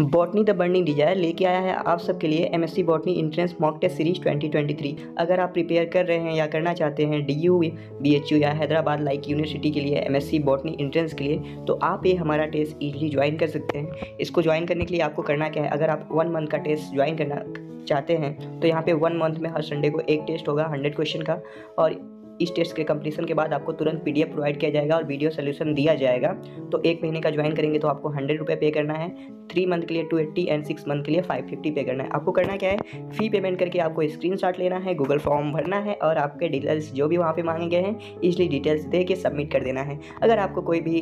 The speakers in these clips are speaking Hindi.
बॉटनी द बर्निंग डिजायर लेके आया है आप सबके लिए M S C botany entrance mock test series 2023 अगर आप प्रिपेयर कर रहे हैं या करना चाहते हैं D U B H U या हैदराबाद लाइक यूनिवर्सिटी के लिए M S C botany entrance के लिए तो आप ये हमारा टेस्ट ईजिली ज्वाइन कर सकते हैं इसको ज्वाइन करने के लिए आपको करना क्या है अगर आप वन मंथ का टेस्ट ज्वाइन करना चाहते हैं तो यहाँ पे वन मंथ में हर संडे को एक टेस्ट होगा हंड्रेड क्वेश्चन का और इस टेस्ट के कंप्लीसन के बाद आपको तुरंत पी प्रोवाइड किया जाएगा और वीडियो सोल्यूशन दिया जाएगा तो एक महीने का ज्वाइन करेंगे तो आपको हंड्रेड रुपये पे करना है थ्री मंथ के लिए two eighty and six month के लिए फाइव फिफ्टी पे करना है आपको करना क्या है फी पेमेंट करके आपको स्क्रीन शॉट लेना है गूगल फॉर्म भरना है और आपके डिटेल्स जो भी वहाँ पर मांगे गए हैं इसलिए डिटेल्स दे के सबमिट कर देना है अगर आपको कोई भी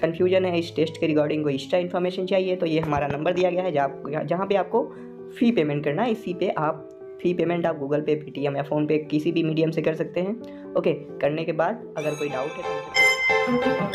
कन्फ्यूजन है इस टेस्ट के रिगार्डिंग कोई एक्स्ट्रा इन्फॉर्मेशन चाहिए तो ये हमारा नंबर दिया गया है जहाँ पर आपको फ़ी पेमेंट करना है इसी पे आप फ़ी पेमेंट आप गूगल पे पेटीएम या फ़ोनपे किसी भी मीडियम से कर सकते हैं ओके करने के बाद अगर कोई डाउट है तो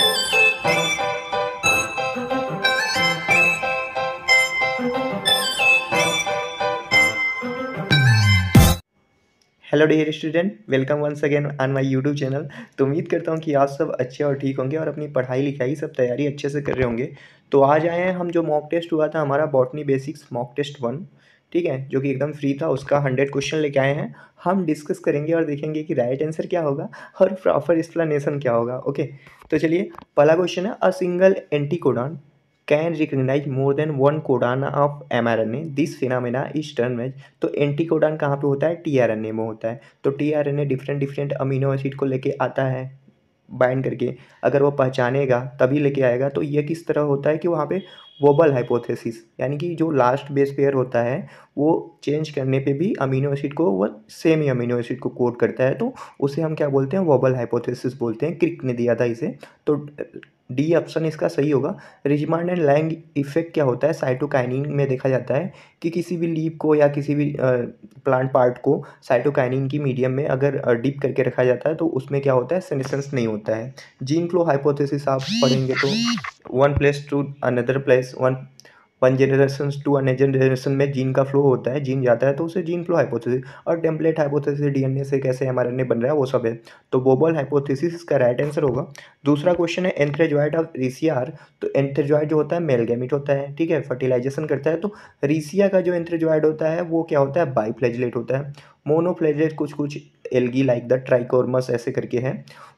hello dear student welcome once again on my YouTube channel तो उम्मीद करता हूँ कि आप सब अच्छे और ठीक होंगे और अपनी पढ़ाई लिखाई सब तैयारी अच्छे से कर रहे होंगे तो आज आए हैं हम जो मॉक टेस्ट हुआ था हमारा botany basics mock test one ठीक है जो कि एकदम फ्री था उसका हंड्रेड क्वेश्चन लेके आए हैं हम डिस्कस करेंगे और देखेंगे कि राइट आंसर क्या होगा और प्रॉपर एक्सप्लेनेशन क्या होगा ओके तो चलिए पहला क्वेश्चन है a single anticodon can recognise more than one codon of M R N A this phenomena इस टर्न में तो एंटी कोडान कहाँ पर होता है टी आर एन ए में होता है तो T R N A different different amino acid को लेके आता है बाइंड करके अगर वो पहचानेगा तभी लेके आएगा तो ये किस तरह होता है कि वहाँ पे वोबल हाइपोथेसिस यानी कि जो लास्ट बेस पेयर होता है वो चेंज करने पे भी अमीनो एसिड को वह सेम ही अमीनो एसिड को कोड करता है तो उसे हम क्या बोलते हैं वोबल हाइपोथेसिस बोलते हैं क्रिक ने दिया था इसे तो डी ऑप्शन इसका सही होगा रिजमांड एंड लैंग इफेक्ट क्या होता है साइटोकाइनिन में देखा जाता है कि किसी भी लीप को या किसी भी प्लांट पार्ट को साइटोकाइनिन की मीडियम में अगर डीप करके रखा जाता है तो उसमें क्या होता है सेनेसेंस नहीं होता है जीन फ्लो हाइपोथेसिस आप पढ़ेंगे तो one place to another place one one generation to अन्य जनरेशन में जीन का फ्लो होता है जीन जाता है तो उसे जीन फ्लो हाइपोथेसिस और टेम्पलेट हाइपोथेसिस डीएनए से कैसे एमआरएनए बन रहा है वो सब है तो बोबल हाइपोथेसिस इसका राइट आंसर होगा दूसरा क्वेश्चन है एंथ्रेजॉइड ऑफ रीसियार तो एंथ्रेजॉइड जो होता है मेल गैमिट होता है ठीक है फर्टिलाइजेशन करता है तो रीसिया का जो एंथ्रेजॉइड होता है वो क्या होता है बाईफ्लेजलेट होता है मोनोफ्लेजलेट कुछ कुछ एलगी लाइक द ट्राइकोरमस ऐसे करके हैं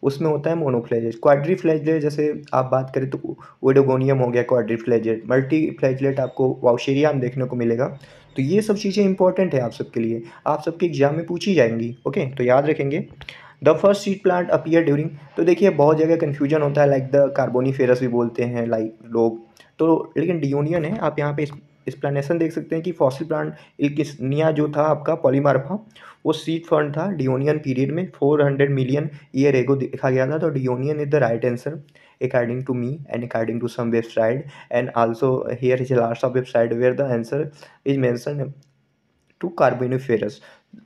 उसमें होता है मोनोफ्लैजेट फ्लैजलेट जैसे आप बात करें तो ओडोगोनियम हो गया क्वाड्रीफ्लैजेट फ्लैजलेट आपको वाउशेरियाम देखने को मिलेगा तो ये सब चीज़ें इंपॉर्टेंट है आप सबके लिए आप सबके एग्जाम में पूछी जाएंगी ओके तो याद रखेंगे the first seed plant appear during तो देखिए बहुत जगह कन्फ्यूजन होता है लाइक द कार्बोनीफेरस भी बोलते हैं लाइक लोग तो लेकिन डियोनियन है आप यहाँ पे एक्सप्लेनेशन देख सकते हैं कि फॉसिल प्लांट इल्किसनिया जो था आपका पॉलीमार्फा वो सीट फंड था डिओनियन पीरियड में four hundred million year ago देखा गया था तो Devonian is the right answer according to me and according to some website and also here is last of website where the answer is mentioned to carboniferous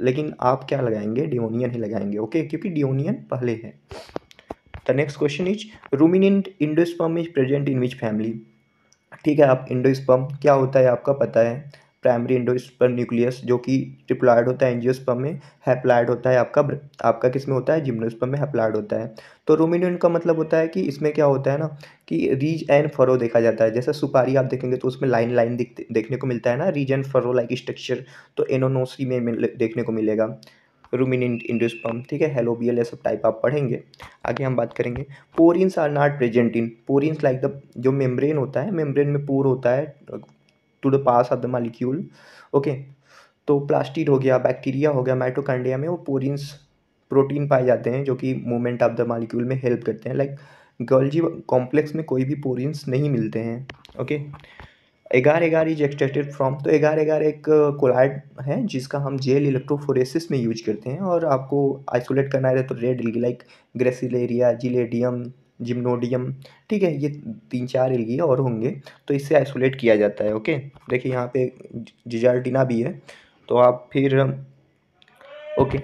लेकिन आप क्या लगाएंगे डिओनियन ही लगाएंगे ओके okay? क्योंकि डिओनियन पहले है the next question is ruminant endosperm is present in which family ठीक है आप इंडोस्पर्म क्या होता है आपका पता है प्राइमरी इंडोस्पर्म न्यूक्लियस जो कि ट्रिप्लाइड होता है एंजियोस्पर्म में हैप्लाइड होता है आपका आपका किस में होता है जिम्नोस्पम में हैप्लाइड होता है तो रोमिनियन का मतलब होता है कि इसमें क्या होता है ना कि रीज एंड फरो देखा जाता है जैसे सुपारी आप देखेंगे तो उसमें लाइन लाइन देखने को मिलता है ना ridge and furrow like structure तो एनोनोसी में देखने को मिलेगा रूमिनेंट इंडोस्पम ठीक है हेलोबियल ये सब टाइप आप पढ़ेंगे आगे हम बात करेंगे porins are not present in porins like the जो मेम्ब्रेन होता है मेम्ब्रेन में पोर होता है to the pass of the molecule okay तो प्लास्टिड हो गया बैक्टीरिया हो गया माइटोकांडिया में वो पोरिन्स प्रोटीन पाए जाते हैं जो कि मूवमेंट ऑफ द मालिक्यूल में हेल्प करते हैं लाइक like, गॉल्जी कॉम्प्लेक्स में कोई भी पोरिन्स नहीं मिलते हैं ओके okay? एगार एगार इज एक्सट्रैक्टेड फ्रॉम तो एगार एगार एक कोलाइड है जिसका हम जेल इलेक्ट्रोफोरेसिस में यूज करते हैं और आपको आइसोलेट करना है तो red algae like Gracilaria Gelidium Gymnodinium ठीक है ये तीन चार एल्गी और होंगे तो इससे आइसोलेट किया जाता है ओके देखिए यहाँ पे जिजार्टिना भी है तो आप फिर okay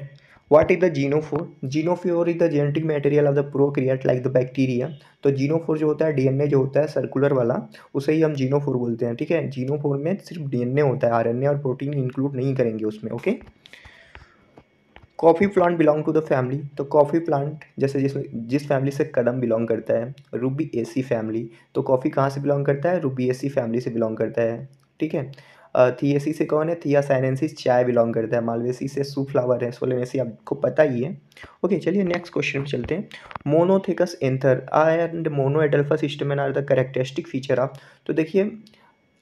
What is the genophore is the genetic genetic of the prokaryote like the bacteria तो जीनोफोर जो होता है डीएनए जो होता है सर्कुलर वाला उसे ही हम जीनोफोर बोलते हैं ठीक है जीनोफोर में सिर्फ डीएनए होता है आरएनए और प्रोटीन इंक्लूड नहीं करेंगे उसमें okay coffee plant belong to the family तो कॉफ़ी प्लांट जैसे जिस जिस फैमिली से कदम बिलोंग करता है रूबी एसी फैमिली तो कॉफ़ी कहाँ से बिलोंग करता है रूबी एसी फैमिली से बिलोंग करता है ठीक है थिएसी से कौन है थिया साइनेंसिस चाय बिलोंग करता है मालवेसी से सू फ्लावर है सोलेमेसी आपको पता ही है ओके चलिए नेक्स्ट क्वेश्चन में चलते हैं monothecous anther and monadelphous system an are the characteristic feature आप तो देखिए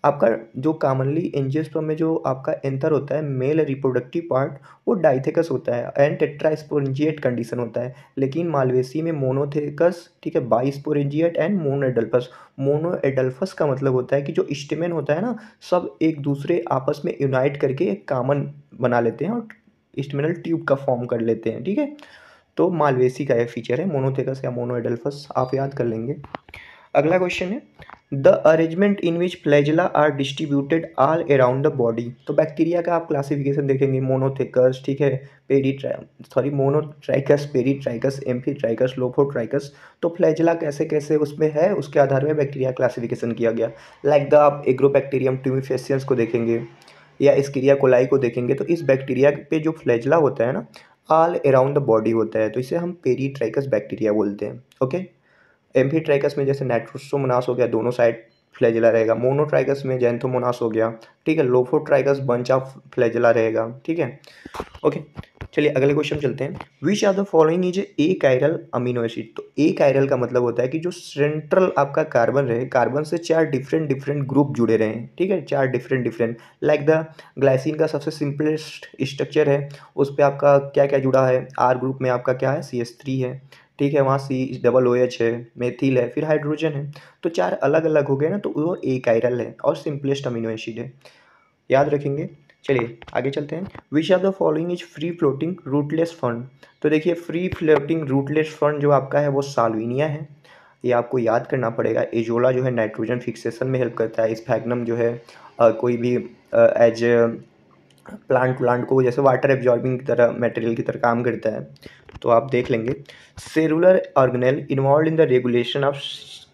आपका जो कॉमनली एंजियोस्पर्म में जो आपका एंथर होता है मेल रिप्रोडक्टिव पार्ट वो डाइथेकस होता है एंड टेट्रास्पोरेंजिएट कंडीशन होता है लेकिन मालवेसी में मोनोथेकस ठीक है बाइस्पोरेंजिएट एंड मोनोएडल्फस मोनोएडल्फस का मतलब होता है कि जो स्टेमेन होता है ना सब एक दूसरे आपस में यूनाइट करके एक कामन बना लेते हैं और स्टेमिनल ट्यूब का फॉर्म कर लेते हैं ठीक है तो मालवेसी का यह फीचर है मोनोथेकस या मोनोएडल्फस आप याद कर लेंगे अगला क्वेश्चन है the arrangement in which flagella are distributed all around the body तो बैक्टीरिया का आप क्लासिफिकेशन देखेंगे मोनोथेकस ठीक है peri sorry monotrichous peritrichous amphitrichous lophotrichous तो फ्लैजिला कैसे कैसे उसमें है उसके आधार में बैक्टीरिया क्लासिफिकेशन किया गया लाइक द आप एग्रोबैक्टीरियम ट्यूमिफेसियंस को देखेंगे या इसक्रिया कोलाई को देखेंगे तो इस बैक्टीरिया पे जो फ्लैजला होता है ना ऑल अराउंड द बॉडी होता है तो इसे हम पेरी ट्राइकस बैक्टीरिया बोलते हैं ओके एम्फी में जैसे नाइट्रोसोमोनास हो गया दोनों साइड फ्लैजिला रहेगा मोनोट्राइगस में जैंथोमोनास हो गया ठीक है लोफोट्राइगस बंच ऑफ फ्लैजिला रहेगा ठीक है ओके चलिए अगले क्वेश्चन चलते हैं which are the following is achiral amino acid तो ए कायरल का मतलब होता है कि जो सेंट्रल आपका कार्बन रहे कार्बन से चार डिफरेंट डिफरेंट ग्रुप जुड़े रहे हैं ठीक है चार different different like the glycine का सबसे सिंपलेस्ट स्ट्रक्चर है उस पर आपका क्या क्या जुड़ा है आर ग्रुप में आपका क्या है सी एस थ्री है ठीक है वहाँ सी डबल ओ एच है मेथिल है फिर हाइड्रोजन है तो चार अलग अलग हो गए ना तो वो एक आयरल है और सिंपलेस्ट अमीनो एसिड है याद रखेंगे चलिए आगे चलते हैं which are the following is free floating rootless फंड तो देखिए फ्री फ्लोटिंग रूटलेस फंड जो आपका है वो सालविनिया है ये आपको याद करना पड़ेगा एजोला जो है नाइट्रोजन फिक्सेशन में हेल्प करता है स्फैगनम जो है आ, कोई भी एज प्लांट प्लांट को जैसे वाटर एब्जॉर्बिंग की तरह मटेरियल की तरह काम करता है तो आप देख लेंगे cellular organelle involve in the regulation of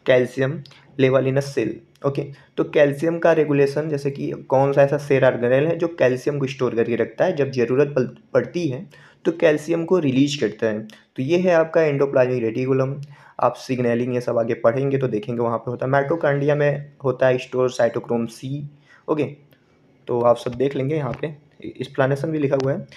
calcium level in a cell okay तो कैल्शियम का रेगुलेशन जैसे कि कौन सा ऐसा सेल ऑर्गेनेल है जो कैल्शियम को स्टोर करके रखता है जब ज़रूरत पड़ती है तो कैल्शियम को रिलीज करता है तो ये है आपका एंडोप्लाज्मिक रेटिकुलम आप सिग्नलिंग ये सब आगे पढ़ेंगे तो देखेंगे वहाँ पे होता है माइटोकांडिया में होता है स्टोर साइटोक्रोम सी ओके तो आप सब देख लेंगे यहाँ पे एक्सप्लानेशन भी लिखा हुआ है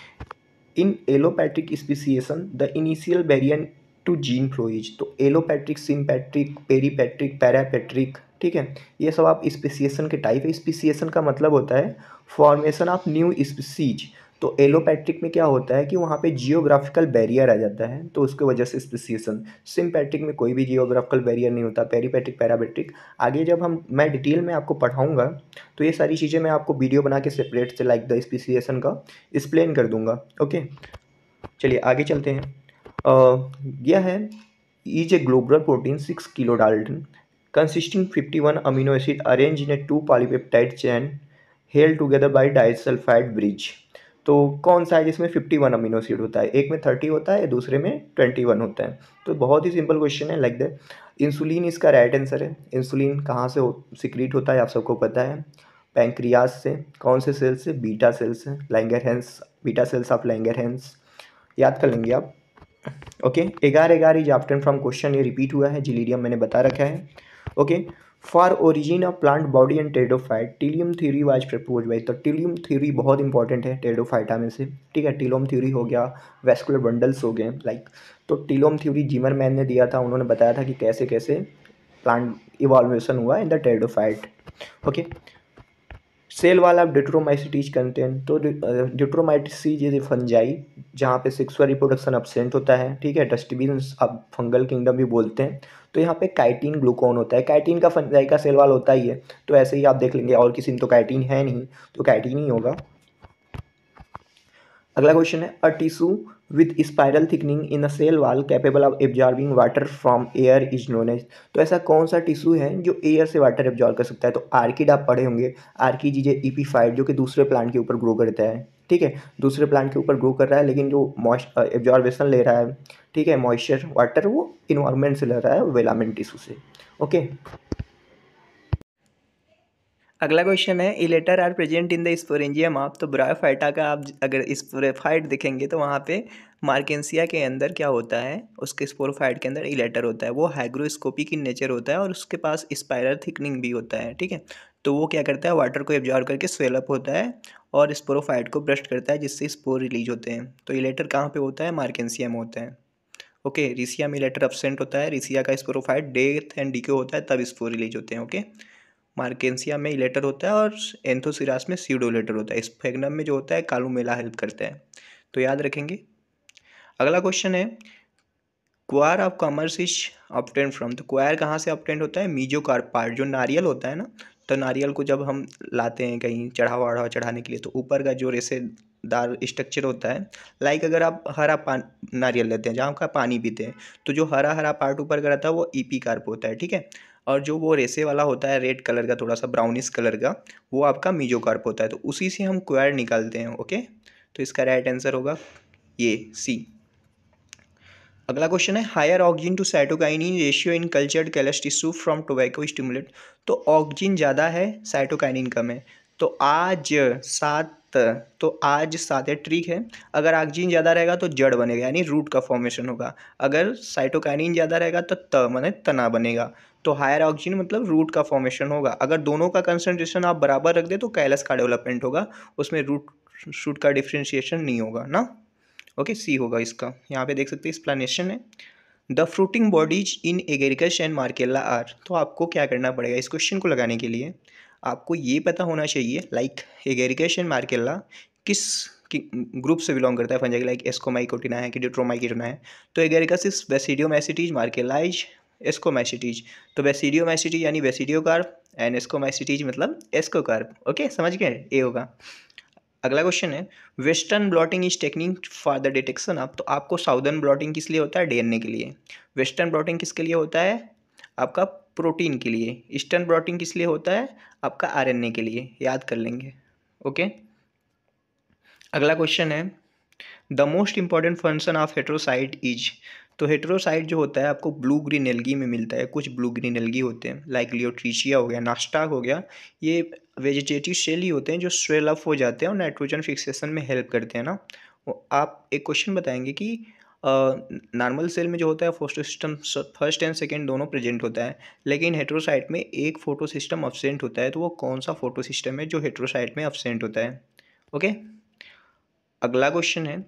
in allopatric speciation, the initial variant to gene flows तो एलोपैट्रिक सिम्पैट्रिक पेरीपैट्रिक पैरापैट्रिक ठीक है ये सब आप स्पेसिएशन के टाइप है स्पेसिएशन का मतलब होता है फॉर्मेशन ऑफ न्यू स्पीसीज तो एलोपैट्रिक में क्या होता है कि वहाँ पे जियोग्राफिकल बैरियर आ जाता है तो उसके वजह से स्पेसिएशन सिम्पैट्रिक में कोई भी जियोग्राफिकल बैरियर नहीं होता पेरीपैट्रिक पैराबैट्रिक आगे जब हम मैं डिटेल में आपको पढ़ाऊँगा तो ये सारी चीज़ें मैं आपको वीडियो बना के सेपरेट से लाइक द स्पेसिएशन का एक्सप्लेन कर दूँगा ओके चलिए आगे चलते हैं यह है is a global protein six kilo dalton fifty one amino acid arrange in a two polypeptide chain held together by disulphide bridge तो कौन सा है जिसमें फिफ्टी वन अमीनो एसिड होता है एक में थर्टी होता है दूसरे में ट्वेंटी वन होता है तो बहुत ही सिंपल क्वेश्चन है लाइक द इंसुलिन इसका राइट आंसर है इंसुलिन कहाँ से हो, सिक्रीट होता है आप सबको पता है पैंक्रियाज से कौन से सेल्स से बीटा सेल्स से Langerhans beta cells of Langerhans याद कर लेंगे आप okay agar agar is obtained from question ये रिपीट हुआ है जिलीडियम मैंने बता रखा है okay for origin of plant body and pteridophyte telome theory was propose by तो टीलियम थ्योरी बहुत इंपॉर्टेंट है टेडोफाइटा में से ठीक है टीलोम थ्योरी हो गया वेस्कुलर बंडल्स हो गए लाइक तो टीलोम थ्योरी जीमर मैन ने दिया था उन्होंने बताया था कि कैसे कैसे प्लांट इवॉल्वेशन हुआ in the pteridophyte okay cell वाला आप डिट्रोमाइसिटीज हैं तो डिट्रोमाइसिटीज इज फंजाई जहाँ पे सेक्सुअल रिप्रोडक्शन अपसेंट होता है ठीक है डस्टबिन आप फंगल किंगडम भी बोलते हैं तो यहाँ पे काइटीन ग्लूकोन होता है काइटीन का फंजाई का सेलवाल होता ही है तो ऐसे ही आप देख लेंगे और किसी में तो काइटीन है नहीं तो काइटीन ही होगा अगला क्वेश्चन है a tissue with spiral thickening in a cell wall capable of absorbing water from air is known as तो ऐसा कौन सा टिशू है जो एयर से वाटर एब्जॉर्व कर सकता है तो आर्किड आप पढ़े होंगे आर्किड इज ए फाइव जो कि दूसरे प्लांट के ऊपर ग्रो करता है ठीक है दूसरे प्लांट के ऊपर ग्रो कर रहा है लेकिन जो मॉइस्ट एब्जॉर्बेशन ले रहा है ठीक है मॉइस्चर वाटर वो इन्वायरमेंट से ले रहा है वेलामेंट टिश्यू से ओके अगला क्वेश्चन है elater are present in the sporangium आप तो ब्रायोफाइटा का आप अगर स्पोरेफाइट देखेंगे तो वहाँ पे मार्केंसिया के अंदर क्या होता है उसके स्पोरोफाइट के अंदर इलेटर होता है वो हाइग्रोस्कोपी की नेचर होता है और उसके पास स्पायरल थिकनिंग भी होता है ठीक है तो वो क्या करता है वाटर को एब्जॉर्व करके स्वेलअप होता है और स्पोरोफाइट को ब्रश करता है जिससे स्पोर रिलीज होते हैं तो ये लेटर कहाँ पर होता है मार्केंसिया में होता है ओके रिसिया में लेटर अपसेंट होता है रिसिया का स्पोरोफाइट डेथ एंड डीके होता है तब स्पोर रिलीज होते हैं ओके मार्केंसिया में लेटर होता है और एंथोसिरास में सीडो लेटर होता है स्फेगनम में जो होता है कालू मेला हेल्प करता है तो याद रखेंगे अगला क्वेश्चन है coir of commerce is obtained from तो क्वायर कहाँ से ऑप्टेंट होता है मीजो कार पार्ट जो नारियल होता है ना तो नारियल को जब हम लाते हैं कहीं चढ़ावा वढ़ावा चढ़ाने के लिए तो ऊपर का जो रेसेदार स्ट्रक्चर होता है लाइक अगर आप हरा पान नारियल लेते हैं जहाँ का पानी पीते हैं तो जो हरा हरा पार्ट ऊपर का रहता है वो ई पी कार्प होता है ठीक है और जो वो रेसे वाला होता है रेड कलर का थोड़ा सा ब्राउनिश कलर का वो आपका मीजो कार्प होता है तो उसी से हम क्वायर निकालते हैं ओके तो इसका राइट आंसर होगा ये सी अगला क्वेश्चन है higher auxin to cytokinin ratio in cultured callus tissue from tobacco stimulate तो ऑक्सीजन ज़्यादा है साइटोकाइनिन कम है तो आज सात तो आज सात है ट्रिक है अगर ऑक्सीजन ज़्यादा रहेगा तो जड़ बनेगा यानी रूट का फॉर्मेशन होगा अगर साइटोकाइन ज़्यादा रहेगा तो त मैंने तना बनेगा तो हायर ऑक्सीजन मतलब रूट का फॉर्मेशन होगा अगर दोनों का कंसनट्रेशन आप बराबर रख दे तो कैलस का डेवलपमेंट होगा उसमें रूट शूट का डिफ्रेंशिएशन नहीं होगा ना ओके सी होगा इसका यहाँ पे देख सकते हैं एक्सप्लानेशन है the fruiting bodies in Agaricus and Morchella are तो आपको क्या करना पड़ेगा इस क्वेश्चन को लगाने के लिए आपको ये पता होना चाहिए लाइक एगेरिकस एंड मार्केला किस ग्रुप से बिलोंग करता है फंजा लाइक एस्कोमाइकोटिना है कि डिट्रोमाइकोटिना है तो एगेरिकस वेसिडियोमैसिटीज मार्केलाइज एस्कोमाइसिटीज तो वेसिडियोमाइसिटीज यानी वेसिडियो एंड एस्कोमाइसिटीज मतलब एस्कोकार्ब ओके समझ गए ए होगा अगला क्वेश्चन है western blotting is technique for the detection of तो आपको साउदर्न ब्लॉटिंग किस लिए होता है डीएनए के लिए वेस्टर्न ब्लॉटिंग किसके लिए होता है आपका प्रोटीन के लिए ईस्टर्न ब्लॉटिंग किस लिए होता है आपका आरएनए के लिए याद कर लेंगे ओके अगला क्वेश्चन है the most important function of heterocyst is तो हेटेरोसाइट जो होता है आपको ब्लू ग्रीन एलगी में मिलता है कुछ ब्लू ग्रीन एलगी होते हैं लाइक लियोट्रीशिया हो गया नाश्टा हो गया ये वेजिटेटिव सेल ही होते हैं जो स्वेल अप हो जाते हैं और नाइट्रोजन फिक्सेशन में हेल्प करते हैं ना आप एक क्वेश्चन बताएंगे कि नॉर्मल सेल में जो होता है photosystem first and second दोनों प्रेजेंट होता है लेकिन हेट्रोसाइट में एक फोटो सिस्टम अपसेंट होता है तो वो कौन सा फोटो सिस्टम है जो हेट्रोसाइट में अपसेंट होता है ओके अगला क्वेश्चन है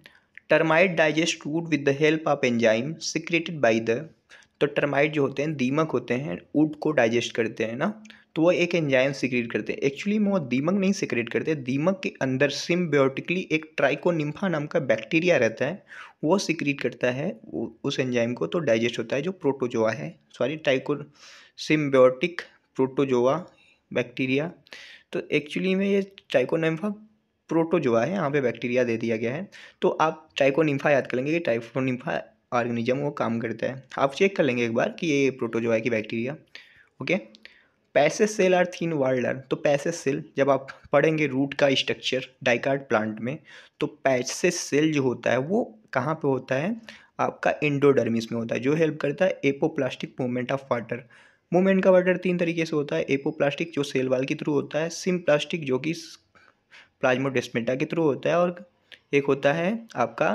termite digest wood with the help of enzyme secreted by the तो टर्माइट जो होते हैं दीमक होते हैं ऊट को डाइजेस्ट करते हैं ना तो वो एक एंजाइम सिक्रेट करते हैं एक्चुअली में वो दीमक नहीं सिक्रेट करते दीमक के अंदर सिम्बियोटिकली एक ट्राइकोनिम्फा नाम का बैक्टीरिया रहता है वो सिक्रेट करता है उस एंजाइम को तो डाइजेस्ट होता है जो प्रोटोजोआ है sorry tricho symbiotic protozoa bacteria तो एक्चुअली में ये ट्राइकोनिम्फा प्रोटोजोआ है यहाँ पे बैक्टीरिया दे दिया गया है तो आप ट्राइकोनिम्फा याद करेंगे कि ट्राइकोनिम्फा ऑर्गेनिज्म वो काम करता है आप चेक कर लेंगे एक बार कि ये प्रोटोजोआ है कि bacteria okay passage cell are thin walled are तो पैसेस सेल जब आप पढ़ेंगे रूट का स्ट्रक्चर डाइकार्ड प्लांट में तो पैसेस सेल जो होता है वो कहाँ पे होता है आपका इंडोडर्मिस में होता है जो हेल्प करता है apoplastic movement of water movement का वाटर तीन तरीके से होता है एपोप्लास्टिक जो सेल वाल के थ्रू होता है सिम प्लास्टिक जो कि प्लाज्मोडेस्मेटा के थ्रू होता है और एक होता है आपका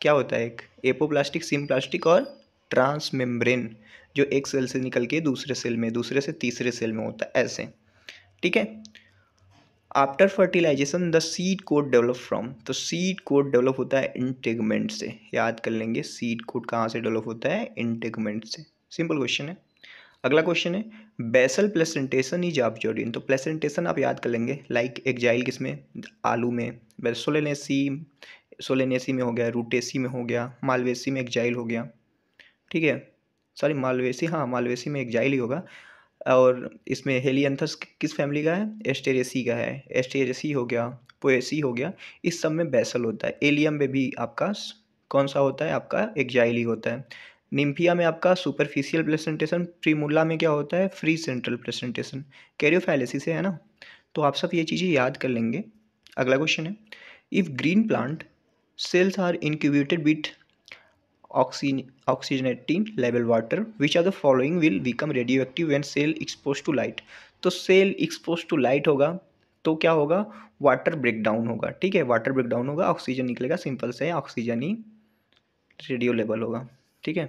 क्या होता है एक एपोप्लास्टिक सिम्प्लास्टिक और ट्रांसमेम्ब्रेन जो एक सेल से निकल के दूसरे सेल में दूसरे से तीसरे सेल में होता है ऐसे ठीक है after fertilization the seed coat develop from तो सीड कोड डेवलप होता है इंटेगमेंट से याद कर लेंगे सीड कोड कहाँ से डेवलप होता है इंटेगमेंट से सिंपल क्वेश्चन है अगला क्वेश्चन है बेसल प्लेसेंटेशन इज ऑब्जर्ड तो प्लेसेंटेशन आप याद कर लेंगे लाइक एग्जाइल किस में आलू में सोलेनेसी सोलेनेसी में हो गया रूटेसी में हो गया मालवेसी में एग्जाइल हो गया ठीक है सॉरी मालवेसी हाँ मालवेसी में एग्जाइल ही होगा और इसमें हेलियंथस किस फैमिली का है एस्टेरेसी का है एस्टेरेसी हो गया पोएसी हो गया इस सब में बैसल होता है एलियम में भी आपका कौन सा होता है आपका एग्जाइल ही होता है निम्फिया में आपका सुपरफिशियल प्रेजेंटेशन प्रीमुला में क्या होता है फ्री सेंट्रल प्लेसेंटेशन कैरियोफाइलिसिस है ना तो आप सब ये चीज़ें याद कर लेंगे अगला क्वेश्चन है if green plant cells are incubated with oxygen oxygen level water which are the following will become radioactive when cell expose to light तो सेल एक्सपोज टू लाइट होगा तो क्या होगा वाटर ब्रेकडाउन होगा ठीक है वाटर ब्रेकडाउन होगा ऑक्सीजन निकलेगा सिंपल से ऑक्सीजन ही रेडियो लेवल होगा ठीक है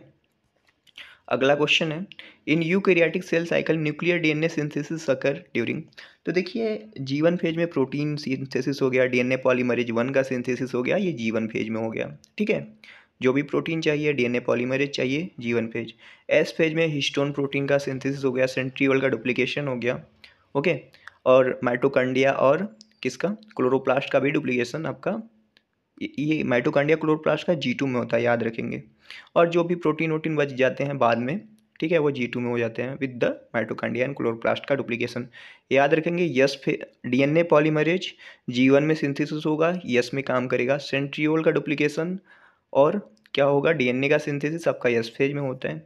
अगला क्वेश्चन है in eukaryotic cell cycle nuclear DNA synthesis occur during तो देखिए जीवन फेज में प्रोटीन सिंथेसिस हो गया डीएनए पॉलीमरेज वन का सिंथेसिस हो गया ये जीवन फेज में हो गया ठीक है जो भी प्रोटीन चाहिए डीएनए पॉलीमरेज चाहिए जीवन फेज एस फेज में हिस्टोन प्रोटीन का सिंथेसिस हो गया सेंट्रीवल का डुप्लीकेशन हो गया ओके और माइटोकंडिया और किसका क्लोरोप्लास्ट का भी डुप्लीकेशन आपका ये माइटोकॉन्ड्रिया क्लोरोप्लास्ट का जी टू में होता है याद रखेंगे और जो भी प्रोटीन वोटीन बच जाते हैं बाद में ठीक है वो जी टू में हो जाते हैं with the mitochondria and chloroplast का डुप्लीकेशन याद रखेंगे यस फिर डीएनए पॉलीमरेज जी वन में सिंथेसिस होगा यस में काम करेगा सेंट्रियोल का डुप्लीकेशन और क्या होगा डीएनए का सिंथेसिस आपका यस फेज में होता है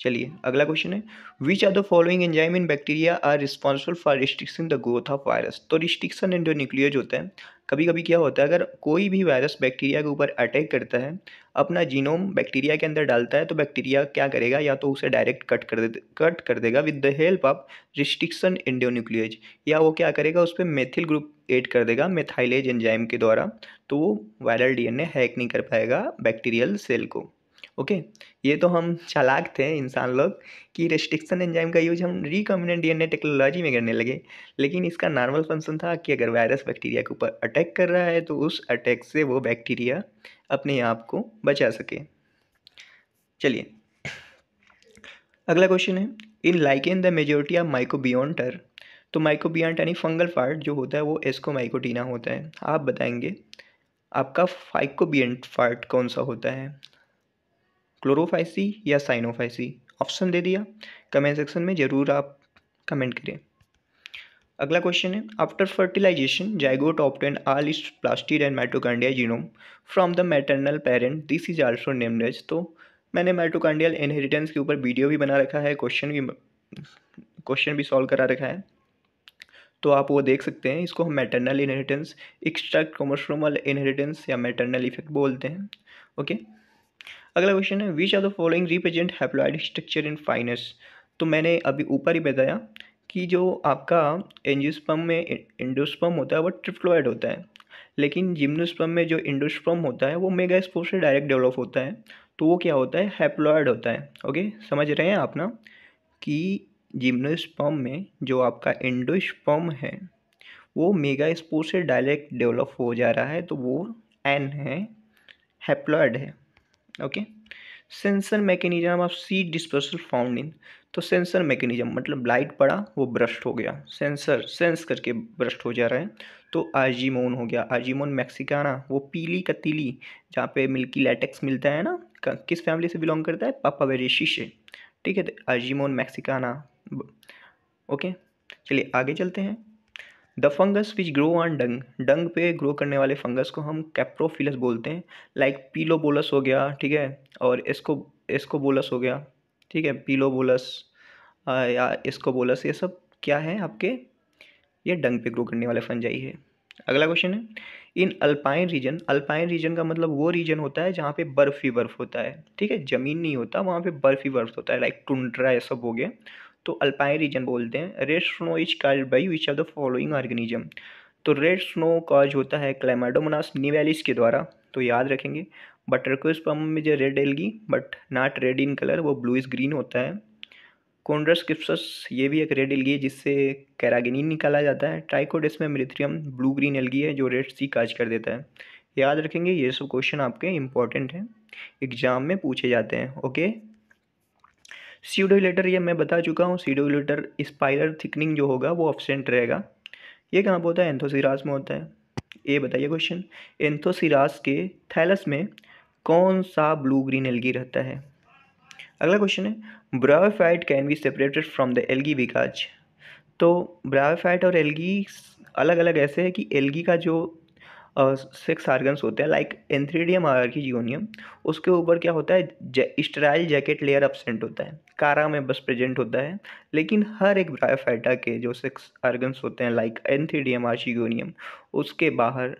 चलिए अगला क्वेश्चन है which are the following enzyme in bacteria are responsible for restriction the growth of virus तो रिस्ट्रिक्शन एंड न्यूक्लियर होता है कभी कभी क्या होता है अगर कोई भी वायरस बैक्टीरिया के ऊपर अटैक करता है अपना जीनोम बैक्टीरिया के अंदर डालता है तो बैक्टीरिया क्या करेगा या तो उसे डायरेक्ट कट कर दे कट कर देगा with the help of restriction endonuclease या वो क्या करेगा उस पर मेथिल ग्रुप ऐड कर देगा मेथाइलेज एंजाइम के द्वारा तो वो वायरल डीएनए हैक नहीं कर पाएगा बैक्टीरियल सेल को ओके ये तो हम चालाक थे इंसान लोग कि रेस्ट्रिक्शन एंजाइम का यूज हम रिकॉम्बिनेंट डीएनए टेक्नोलॉजी में करने लगे लेकिन इसका नॉर्मल फंक्शन था कि अगर वायरस बैक्टीरिया के ऊपर अटैक कर रहा है तो उस अटैक से वो बैक्टीरिया अपने आप को बचा सके चलिए अगला क्वेश्चन है in like in the majority of mycobiont तो माइकोबियंट यानी फंगल फार्ट जो होता है वो एस्कोमाइकोटीना होता है आप बताएंगे आपका फाइकोबियंट फार्ट कौन सा होता है क्लोरोफाइसी या साइनोफाइसी ऑप्शन दे दिया कमेंट सेक्शन में ज़रूर आप कमेंट करें अगला क्वेश्चन है after fertilization zygote obtain all its plastid and mitochondria genome from the maternal parent this is also named as तो मैंने माइटोकांडियल इनहेरिटेंस के ऊपर वीडियो भी बना रखा है क्वेश्चन भी क्वेश्चन भी सॉल्व करा रखा है तो आप वो देख सकते हैं इसको हम maternal inheritance extra chromosomal inheritance या मैटरनल इफेक्ट बोलते हैं ओके okay? अगला क्वेश्चन है which are the following represent haploid structure in pinus तो मैंने अभी ऊपर ही बताया कि जो आपका एंजियोस्पर्म में इंडोस्पर्म होता है वो ट्रिप्लॉयड होता है लेकिन जिम्नोस्पर्म में जो इंडोस्पर्म होता है वो मेगा स्पोर से डायरेक्ट डेवलप होता है तो वो क्या होता है हैप्लॉयड होता है ओके समझ रहे हैं आप ना कि जिम्नोस्पर्म में जो आपका इंडोस्पर्म है वो मेगा स्पोर से डायरेक्ट डेवलप हो जा रहा है तो वो एन है हैप्लॉयड है okay censer mechanism of seed dispersal found in तो सेंसर मैकेनिज्म मतलब लाइट पड़ा वो ब्रश्ट हो गया सेंसर सेंस करके ब्रश्ट हो जा रहा है तो आजीमोन हो गया आजीमोन मैक्सिकाना वो पीली कतीली जहाँ पे मिल्की लेटेक्स मिलता है ना किस फैमिली से बिलोंग करता है पापा पापावेरेशी से ठीक है तो आजीमोन मैक्सिकाना ओके चलिए आगे चलते हैं the fungus which grow on dung dung पे ग्रो करने वाले फंगस को हम कैप्रोफिलस बोलते हैं लाइक पीलो बोलस हो गया ठीक है और इसको इसको बोलस हो गया ठीक है पीलो बोलस या इसको बोलस ये सब क्या है आपके ये डंग पे ग्रो करने वाले फंजाई है अगला क्वेश्चन है in alpine region alpine region का मतलब वो रीजन होता है जहाँ पे बर्फ़ ही बर्फ़ होता है ठीक है ज़मीन नहीं होता वहाँ पे बर्फ़ ही बर्फ़ होता है लाइक टुंड्रा ये सब हो गया तो अल्पाइन रीजन बोलते हैं red snow is caused by which are the following organism तो रेड स्नो कॉज होता है क्लाइमाडोमोनास निवेलिस के द्वारा तो याद रखेंगे बटरकोस पम्प में जो red algae but not red in colour वो ब्लू इज ग्रीन होता है कोंड्रस किप्सस ये भी एक रेड एलगी है जिससे कैरागिनिन निकाला जाता है ट्राइकोडेस में मिलिथ्रियम ब्लू ग्रीन एलगी है जो रेड सी काज कर देता है याद रखेंगे ये सब क्वेश्चन आपके इंपॉर्टेंट हैं एग्जाम में पूछे जाते हैं ओके सीडोलेटर ये मैं बता चुका हूँ सीडोलेटर स्पाइरल थिकनिंग जो होगा वो ऑप्शेंट रहेगा ये कहाँ पर होता है एंथोसिरास में होता है ये बताइए क्वेश्चन एंथोसिरास के थैलस में कौन सा ब्लू ग्रीन एलगी रहता है अगला क्वेश्चन है bryophyte can be separated from the algae because तो ब्रायोफाइट और एलगी अलग अलग ऐसे है कि एलगी का जो सिक्स आर्गन्स होते हैं लाइक एंथ्रीडियम आर्की जीओनियम उसके ऊपर क्या होता है स्टराइल जैकेट लेयर अपसेंट होता है कारा में बस प्रेजेंट होता है लेकिन हर एक ब्रायोफाइटा के जो सिक्स आर्गन्स होते हैं लाइक एंथ्रीडियम आर्शीगोनियम उसके बाहर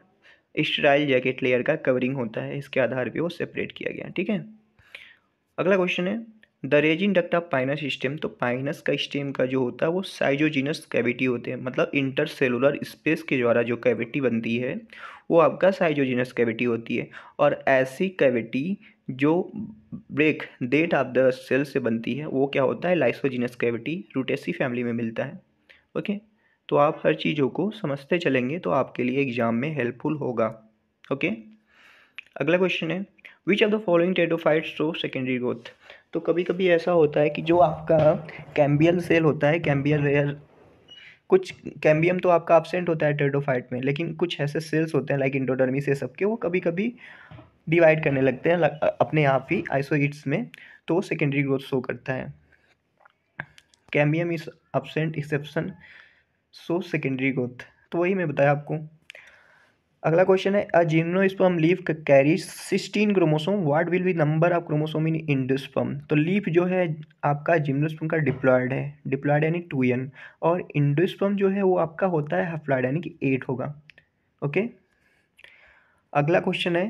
स्टराइल जैकेट लेयर का कवरिंग होता है इसके आधार पर वो सेपरेट किया गया ठीक है अगला क्वेश्चन है the resin duct of pinus stem तो पाइनस का स्टेम का जो होता है वो साइजोजिनस कैविटी होते हैं मतलब इंटरसेलुलर स्पेस के द्वारा जो कैविटी बनती है वो आपका साइजोजिनस कैविटी होती है और ऐसी कैविटी जो break date of the cell से बनती है वो क्या होता है लाइसोजिनस कैविटी रूटेसी फैमिली में मिलता है ओके तो आप हर चीज़ों को समझते चलेंगे तो आपके लिए एग्जाम में हेल्पफुल होगा ओके अगला क्वेश्चन है which of the following pteridophytes show secondary growth तो कभी कभी ऐसा होता है कि जो आपका कैम्बियल सेल होता है कैम्बियल रेयर कुछ कैम्बियम तो आपका एबसेंट होता है टेडोफाइट में लेकिन कुछ ऐसे सेल्स होते हैं लाइक इंडोडर्मी से सबके वो कभी कभी डिवाइड करने लगते हैं अपने आप ही आइसोइट्स में तो वो सेकेंडरी ग्रोथ शो करता है cambium is absent exception so secondary growth तो वही मैं बताया आपको अगला क्वेश्चन है angiosperm leaf carry sixteen chromosome what will be number of chromosome in endosperm तो लीफ जो है आपका जिम्नोस्पम का डिप्लॉयड है डिप्लॉयड यानी टू एन और इंडोस्पम जो है वो आपका होता है हफ्लाइड यानी कि एट होगा ओके अगला क्वेश्चन है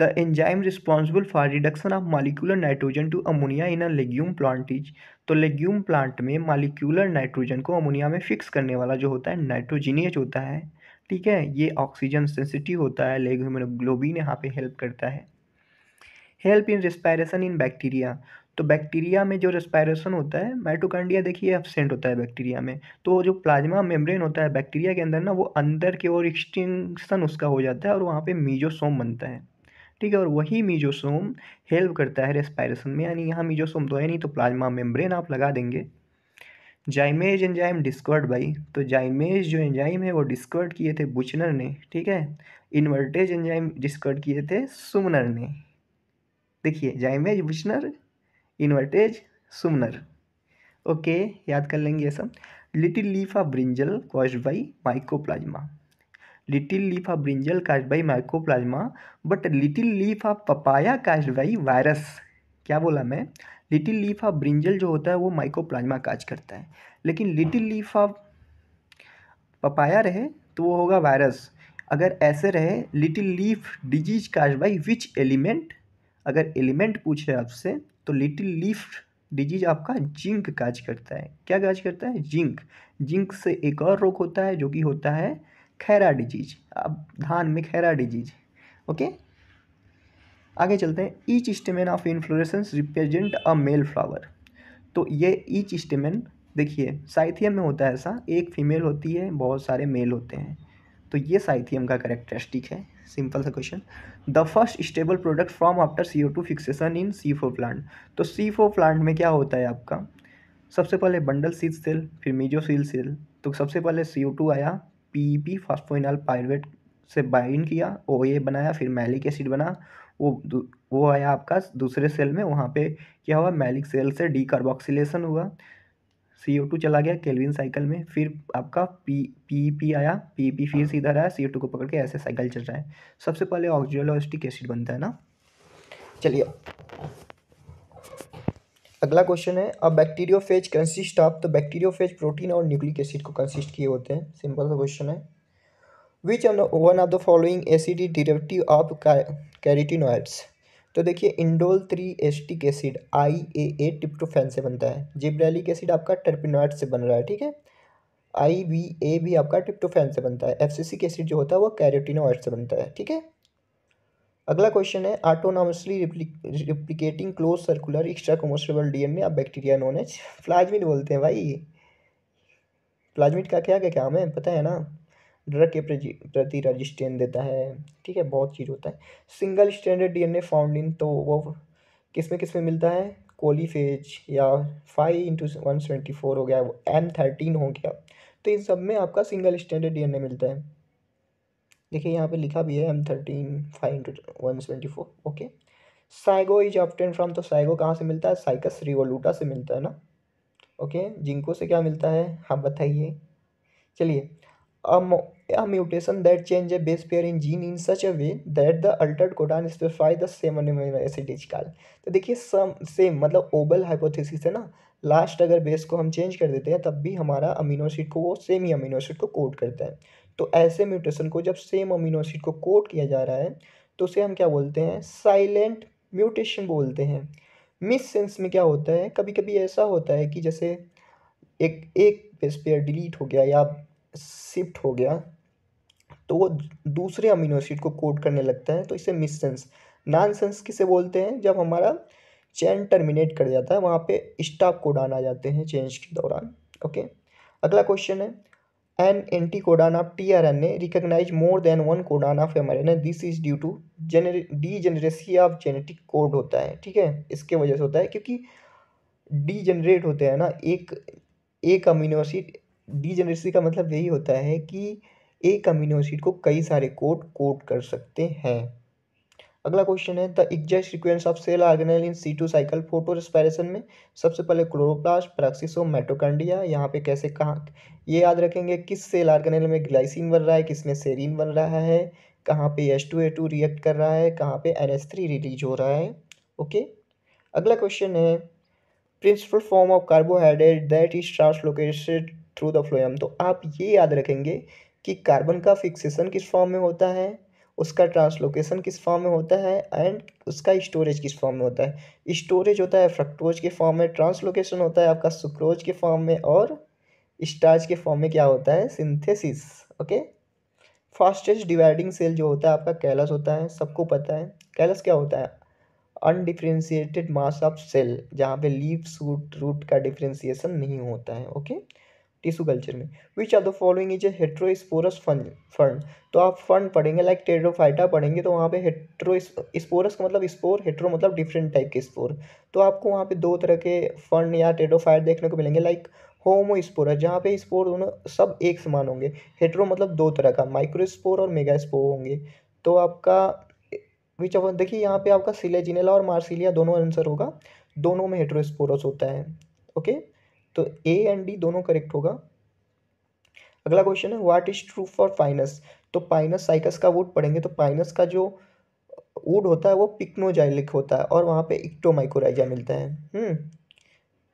the enzyme responsible for reduction of molecular nitrogen to ammonia in a legume plant is तो लेग्यूम प्लांट में मालिक्यूलर नाइट्रोजन को अमोनिया में फिक्स करने वाला जो होता है नाइट्रोजीनियस होता है ठीक है ये ऑक्सीजन सेंसिटिव होता है लेग हिमोग्लोबिन यहाँ पे हेल्प करता है help in respiration in bacteria तो बैक्टीरिया में जो रेस्पायरेशन होता है माइटोकांडिया देखिए एबसेंट होता है बैक्टीरिया में तो जो प्लाज्मा मेम्ब्रेन होता है बैक्टीरिया के अंदर ना वो अंदर की ओर एक्सटेंशन उसका हो जाता है और वहाँ पे मीजोसोम बनता है ठीक है और वही मीजोसोम हेल्प करता है रेस्पायरेशन में यानी यहाँ मीजोसोम तो है नहीं तो प्लाज्मा मेम्ब्रेन आप लगा देंगे जाइमेज एंजाइम डिस्कवर्ड भाई तो जाइमेज जो एंजाइम है वो डिस्कवर्ड किए थे बुचनर ने ठीक है इन्वर्टेज एंजाइम डिस्कवर्ड किए थे सुमनर ने देखिए जाइमेज बुचनर इन्वर्टेज सुमनर ओके याद कर लेंगे ये सब little leaf brinjal caused by mycoplasma little leaf of brinjal caused by mycoplasma but little leaf of papaya caused by virus क्या बोला मैं लिटिल लीफ ऑफ ब्रिंजल जो होता है वो माइकोप्लाज्मा काज करता है लेकिन लिटिल लीफ ऑफ पपाया रहे तो वो होगा वायरस अगर ऐसे रहे little leaf disease caused by which element अगर एलिमेंट पूछे आपसे तो लिटिल लीफ डिजीज आपका जिंक काज करता है क्या काज करता है जिंक जिंक से एक और रोग होता है जो कि होता है खैरा डिजीज अब धान में खैरा डिजीज ओके आगे चलते हैं each stamen of inflorescence represent a male flower तो ये ईच स्टेमेन देखिए साइथियम में होता है ऐसा एक फीमेल होती है बहुत सारे मेल होते हैं तो ये साइथियम का करेक्टरिस्टिक है सिंपल सा question the first stable product from after C O two fixation in C four plant तो सी फो प्लांट में क्या होता है आपका सबसे पहले बंडल सील सेल फिर मीजोसील सेल तो सबसे पहले सी ओ टू आया P E P phosphoenol pyruvate से बाइंड किया ओ ए बनाया फिर मैलिक एसिड बना वो वो आया आपका दूसरे सेल में वहाँ पे क्या हुआ मैलिक सेल से डी कार्बोक्सिलेशन हुआ सी ओ टू चला गया केल्विन साइकिल में फिर आपका पी पी पी e आया पी पी e फिर हाँ। सीधा रहा सी ओ टू को पकड़ के ऐसे साइकिल चल रहा है सबसे पहले ऑक्जियोलॉस्टिक एसिड बनता है ना चलिए अगला क्वेश्चन है अब बैक्टीरियोफेज कंसिस्ट ऑफ तो बैक्टीरियोफेज प्रोटीन और न्यूक्लिक एसिड को कंसिस्ट किए होते हैं सिंपल सा क्वेश्चन है which on one of the following acid is derivative of carotenoids तो देखिए indole three acetic acid I A A tryptophan से बनता है जिब्रेलिक एसिड आपका टर्पिनोइड से बन रहा है ठीक है आई बी ए भी आपका टिप्टोफैन से बनता है एफ सी एफसीसिक एसिड जो होता है वो कैरेटिनोइड से बनता है ठीक है अगला क्वेश्चन है autonomously replicating close circular extra कमोस्टेबल डीएनए आप बैक्टीरिया नॉन एच प्लाजमिट बोलते हैं भाई प्लाज्मिड का क्या क्या काम है पता है ना ड्रग के प्रति रजिस्ट्रेन देता है ठीक है बहुत चीज़ होता है single standard DNA found in तो वो किस में किस में मिलता है कोलीफेज या five into one seventy four हो गया एम थर्टीन हो गया तो इन सब में आपका सिंगल स्टैंडर्ड डीएनए मिलता है देखिए यहाँ पे लिखा भी है M thirteen five into one seventy four okay sago is obtained from तो साइगो कहाँ से मिलता है साइकस रिवोलूटा से मिलता है ना ओके जिंको से क्या मिलता है आप हाँ बताइए चलिए Um, a, mutation that change a base pair in gene in such a way that the altered codon specify the same amino acid is called तो देखिए सम सेम मतलब ओबल हाइपोथेसिस है ना लास्ट अगर बेस को हम चेंज कर देते हैं तब भी हमारा अमीनो एसिड को वो सेम ही अमीनो एसिड को कोड करता है तो ऐसे म्यूटेशन को जब सेम अमीनो एसिड को कोड किया जा रहा है तो उसे हम क्या बोलते हैं साइलेंट म्यूटेशन बोलते हैं मिस सेंस में क्या होता है कभी कभी ऐसा होता है कि जैसे एक एक बेस पेयर डिलीट हो गया या शिफ्ट हो गया तो वो दूसरे अमीनो एसिड को कोड करने लगता है तो इसे मिससेंस नॉन सेंस किसे बोलते हैं जब हमारा चैन टर्मिनेट कर जाता है वहाँ पे स्टॉप कोडान आ जाते हैं चेंज के दौरान ओके अगला क्वेश्चन है an anticodon of T R N A recognize more than one codon of M R N A this is due to जेनर degeneracy of genetic code होता है ठीक है इसके वजह से होता है क्योंकि डी जनरेट होते हैं ना एक एक अमीनो एसिड डी का मतलब यही होता है कि एक एसिड को कई सारे कोड कोड कर सकते हैं अगला क्वेश्चन है the exact sequence of cell organelle in C two cycle photorespiration में सबसे पहले क्लोरोप्लास्ट प्राक्सिसो मेटोकॉन्ड्रिया यहाँ पे कैसे कहाँ ये याद रखेंगे किस सेल ऑर्गेनल में ग्लाइसिन बन रहा है किस में सेरिन बन रहा है कहाँ पे H two A two react कर रहा है कहाँ पे एन एस थ्री रिलीज हो रहा है ओके अगला क्वेश्चन है principal form of carbohydrate that is translocated through the phloem तो आप ये याद रखेंगे कि कार्बन का फिक्सेशन किस फॉर्म में होता है उसका ट्रांसलोकेशन किस फॉर्म में होता है एंड उसका स्टोरेज किस फॉर्म में होता है स्टोरेज होता है फ्रक्टोज के फॉर्म में ट्रांसलोकेशन होता है आपका सुक्रोज के फॉर्म में और स्टार्च के फॉर्म में क्या होता है synthesis okay fastest dividing cell जो होता है आपका कैलस होता है सबको पता है कैलस क्या होता है अनडिफ्रेंशिएटेड मास ऑफ सेल जहाँ पे लीव सूट रूट का डिफ्रेंशिएशन नहीं होता है ओके okay? टिशू कल्चर में which are the following is a heterosporous fund fern तो आप फर्न पढ़ेंगे लाइक टेडोफाइटा पढ़ेंगे तो वहाँ पे हेट्रो स्पोरस का मतलब स्पोर हेट्रो मतलब डिफरेंट टाइप के स्पोर तो आपको वहाँ पे दो तरह के फर्न या टेडोफाइट देखने को मिलेंगे लाइक होमोस्पोरस जहाँ पे स्पोर दोनों सब एक समान होंगे हेट्रो मतलब दो तरह का माइक्रोस्पोर और मेगा स्पोर होंगे तो आपका विच अपन देखिए यहाँ पे आपका सिलेजिनेला और मार्सिलिया दोनों आंसर होगा दोनों में हेट्रोस्पोरस होता है ओके तो ए एंड डी दोनों करेक्ट होगा अगला क्वेश्चन है what is true for pinus तो पाइनस साइकस का वुड पढ़ेंगे तो पाइनस का जो वुड होता है वो पिक्नोजाइलिक होता है और वहाँ पे इक्टोमाइकोराइजा मिलता है हम्म,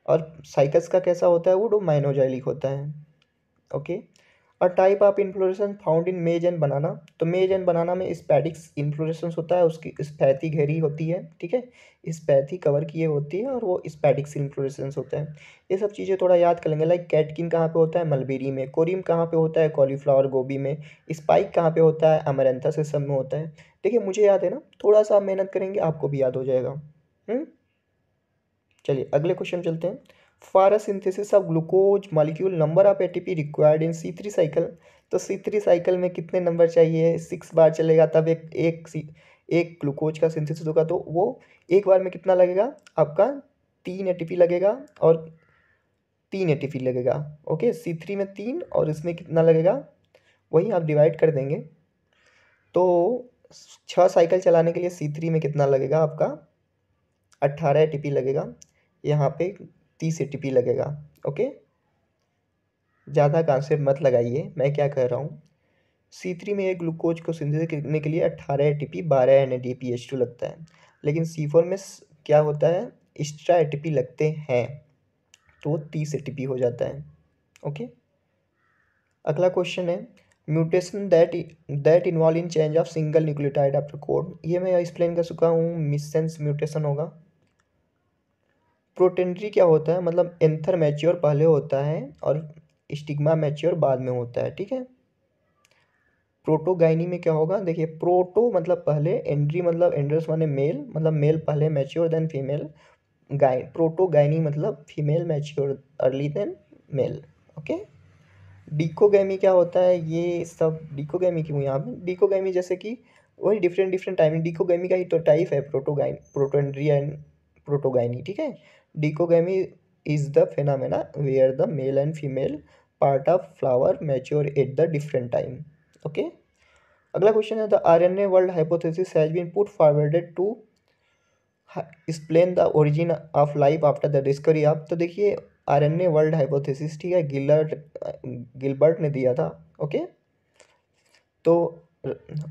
और साइकस का कैसा होता है वुड वो माइनोजाइलिक होता है ओके और type of inflorescence found in maize and बनाना तो मेज एंड बनाना में स्पैडिक्स इन्फ्लोरेशन होता है उसकी स्पैथी घेरी होती है ठीक है स्पैथी कवर किए होती है और वो स्पैटिक्स इन्फ्लोरेशन होता है ये सब चीज़ें थोड़ा याद कर लेंगे लाइक कैटकिन कहाँ पे होता है मलबेरी में कोरियम कहाँ पे होता है कॉलीफ्लावर गोभी में स्पाइक कहाँ पे होता है अमरंथा से सब में होता है देखिए मुझे याद है ना थोड़ा सा मेहनत करेंगे आपको भी याद हो जाएगा हम्म? चलिए अगले क्वेश्चन चलते हैं for synthesis of glucose molecule number of ATP required in C three cycle तो सी थ्री साइकिल में कितने नंबर चाहिए सिक्स बार चलेगा तब एक एक सी एक ग्लूकोज का सिंथेसिस होगा तो वो एक बार में कितना लगेगा आपका तीन एटीपी लगेगा और तीन एटीपी लगेगा ओके सी थ्री में तीन और इसमें कितना लगेगा वही आप डिवाइड कर देंगे तो छः साइकिल चलाने के लिए सी थ्री में कितना लगेगा आपका अट्ठारह एटीपी लगेगा यहाँ पे तीस ए लगेगा ओके ज़्यादा कॉन्सेप्ट मत लगाइए मैं क्या कह रहा हूँ सी थ्री में ग्लूकोज को सिंथेसिस करने के लिए अट्ठारह ए टी पी बारह N A D P H two लगता है लेकिन सी फोर में क्या होता है एक्स्ट्रा ए टी पी लगते हैं तो तीस ए टी पी हो जाता है ओके अगला क्वेश्चन है mutation that that involve in change of single nucleotide after code ये मैं एक्सप्लेन कर चुका हूँ मिससेंस म्यूटेशन होगा प्रोटेंडरी क्या होता है मतलब एंथर मैच्योर पहले होता है और स्टिग्मा मैच्योर बाद में होता है ठीक है प्रोटोगाइनी में क्या होगा देखिए प्रोटो मतलब पहले एंड्री मतलब एंड्रस माने मेल मतलब मेल पहले मैच्योर देन फीमेल गाय प्रोटोगाइनी मतलब female mature early then male okay dichogamy क्या होता है ये सब डिकोगैमी क्यों यहाँ पर डिकोगैमी जैसे कि वही डिफरेंट डिफरेंट टाइमिंग डिकोगैमी का ही तो टाइप है प्रोटोगाइन प्रोटोएंड्री एंड प्रोटोगाइनी ठीक है dichogamy is the phenomena where the male and female part of flower mature at the different time okay अगला क्वेश्चन है the R N A world hypothesis has been put forwarded to explain the origin of life after the discovery of तो देखिए R N A world hypothesis ठीक है गिलर्ट गिलबर्ट ने दिया था ओके तो